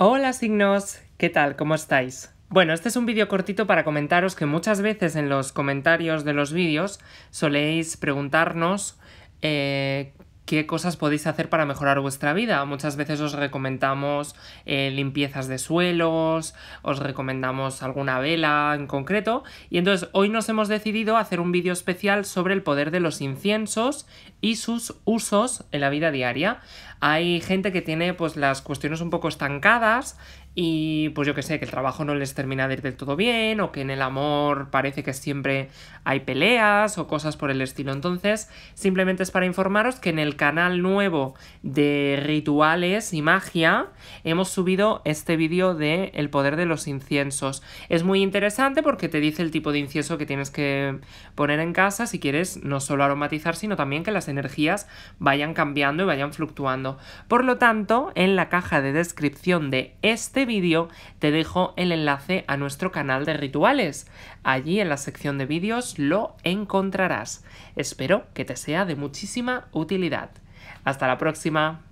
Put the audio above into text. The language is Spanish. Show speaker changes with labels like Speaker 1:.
Speaker 1: Hola signos, ¿qué tal? ¿Cómo estáis? Bueno, este es un vídeo cortito para comentaros que muchas veces en los comentarios de los vídeos soléis preguntarnos eh, qué cosas podéis hacer para mejorar vuestra vida. Muchas veces os recomendamos eh, limpiezas de suelos, os recomendamos alguna vela en concreto. Y entonces hoy nos hemos decidido hacer un vídeo especial sobre el poder de los inciensos y sus usos en la vida diaria. Hay gente que tiene pues las cuestiones un poco estancadas y pues yo que sé, que el trabajo no les termina de ir del todo bien o que en el amor parece que siempre hay peleas o cosas por el estilo. Entonces, simplemente es para informaros que en el canal nuevo de rituales y magia hemos subido este vídeo de El poder de los inciensos. Es muy interesante porque te dice el tipo de incienso que tienes que poner en casa si quieres no solo aromatizar, sino también que las energías vayan cambiando y vayan fluctuando. Por lo tanto, en la caja de descripción de este vídeo te dejo el enlace a nuestro canal de rituales. Allí en la sección de vídeos lo encontrarás. Espero que te sea de muchísima utilidad. Hasta la próxima.